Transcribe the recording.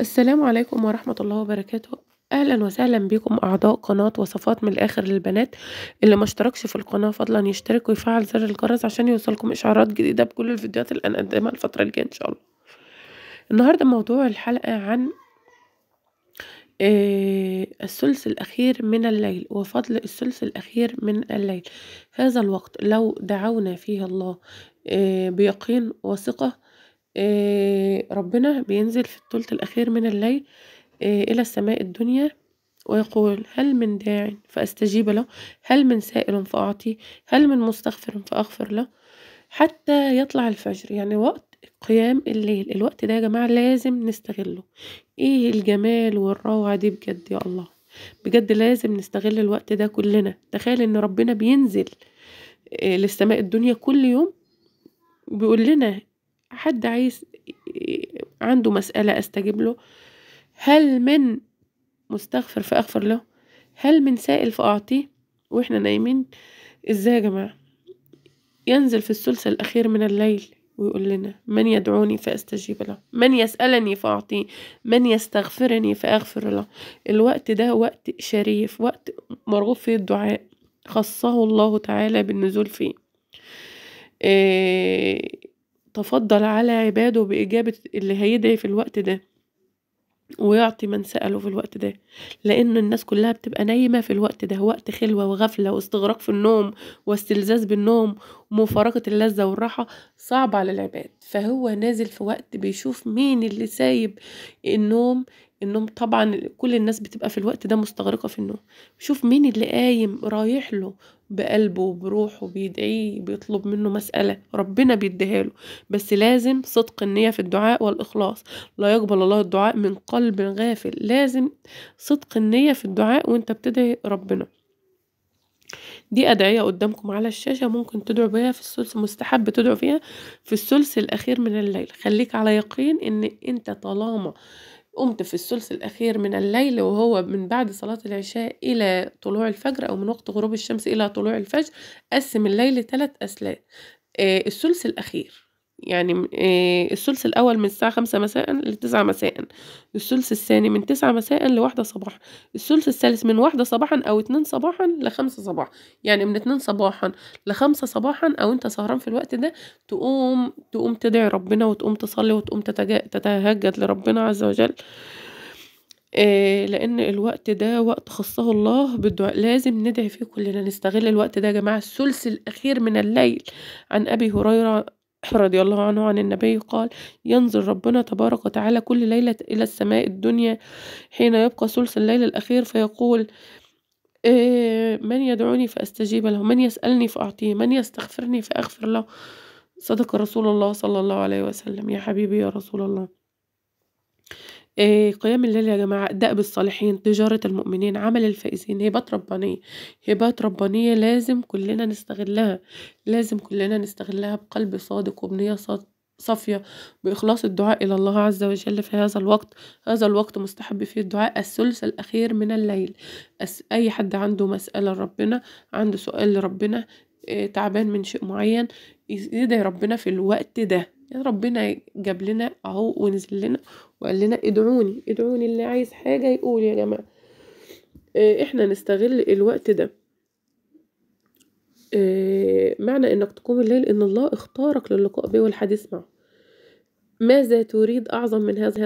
السلام عليكم ورحمة الله وبركاته اهلا وسهلا بكم اعضاء قناة وصفات من الاخر للبنات اللي ما اشتركش في القناة فضلا يشترك ويفعل زر الجرس عشان يوصلكم اشعارات جديدة بكل الفيديوهات اللي انا اقدمها الفترة الجاية ان شاء الله النهاردة موضوع الحلقة عن آه الثلث الأخير من الليل وفضل الثلث الأخير من الليل هذا الوقت لو دعونا فيه الله آه بيقين وثقة آه، ربنا بينزل في الثلث الأخير من الليل آه، إلى السماء الدنيا ويقول هل من داع فأستجيب له هل من سائل فأعطي هل من مستغفر فأغفر له حتى يطلع الفجر يعني وقت قيام الليل الوقت ده يا جماعة لازم نستغله ايه الجمال والروعة دي بجد يا الله بجد لازم نستغل الوقت ده كلنا تخيل ان ربنا بينزل آه، للسماء الدنيا كل يوم بيقول لنا حد عايز عنده مسألة أستجب له هل من مستغفر فأغفر له هل من سائل فأعطيه وإحنا نايمين إزاي يا جماعة ينزل في الثلث الأخير من الليل ويقول لنا من يدعوني فأستجيب له من يسألني فأعطيه من يستغفرني فأغفر له الوقت ده وقت شريف وقت مرغوب فيه الدعاء خصه الله تعالى بالنزول فيه إيه تفضل على عباده بإجابة اللي هيدعي في الوقت ده ويعطي من سأله في الوقت ده لأن الناس كلها بتبقى نايمة في الوقت ده وقت خلوة وغفلة واستغراق في النوم واستلزاز بالنوم ومفارقة اللذة والراحة صعبة على العباد فهو نازل في وقت بيشوف مين اللي سايب النوم النوم طبعا كل الناس بتبقى في الوقت ده مستغرقة في النوم شوف مين اللي قايم رايح له بقلبه بروحه بيدعيه بيطلب منه مسألة ربنا بيديها له بس لازم صدق النية في الدعاء والإخلاص لا يقبل الله الدعاء من قلب غافل لازم صدق النية في الدعاء وانت بتدعي ربنا دي أدعية قدامكم على الشاشة ممكن تدعو بيها في الثلث مستحب تدعو فيها في الثلث الأخير من الليل خليك على يقين إن أنت طالما قمت في الثلث الأخير من الليل وهو من بعد صلاة العشاء إلى طلوع الفجر أو من وقت غروب الشمس إلى طلوع الفجر قسم الليل ثلاث أسلاك آه، الثلث الأخير يعني آه، الثلث الأول من الساعة خمسة مساء لتسعة مساء الثلث الثاني من تسعة مساء لواحدة صباحا الثلث الثالث من واحدة صباحا أو اتنين صباحا لخمسة صباحا يعني من اتنين صباحا لخمسة صباحا أو أنت سهران في الوقت ده تقوم تقوم تدعي ربنا وتقوم تصلي وتقوم تتهجد لربنا عز وجل آه، لان الوقت ده وقت خصه الله بالدعاء لازم ندعي فيه كلنا نستغل الوقت ده يا جماعه الثلث الاخير من الليل عن ابي هريره رضي الله عنه عن النبي قال ينظر ربنا تبارك وتعالى كل ليلة إلى السماء الدنيا حين يبقى ثلث الليل الأخير فيقول إيه، من يدعوني فأستجيب له من يسألني فأعطيه من يستغفرني فأغفر له صدق رسول الله صلى الله عليه وسلم يا حبيبي يا رسول الله إيه، قيام الليل يا جماعة، دأب الصالحين، تجارة المؤمنين، عمل الفائزين، هبات ربانية، هبات ربانية لازم كلنا نستغلها، لازم كلنا نستغلها بقلب صادق وبنية صاد صافية، بإخلاص الدعاء إلى الله عز وجل في هذا الوقت، هذا الوقت مستحب فيه الدعاء الثلث الأخير من الليل، أي حد عنده مسألة لربنا، عنده سؤال لربنا، إيه، تعبان من شيء معين، يدعي ربنا في الوقت ده، ربنا جاب لنا أهو ونزل لنا وقال لنا ادعوني ادعوني اللي عايز حاجة يقول يا جماعة آه، احنا نستغل الوقت ده آه، معنى انك تقوم الليل ان الله اختارك للقاء به والحديث معه ماذا تريد اعظم من هذا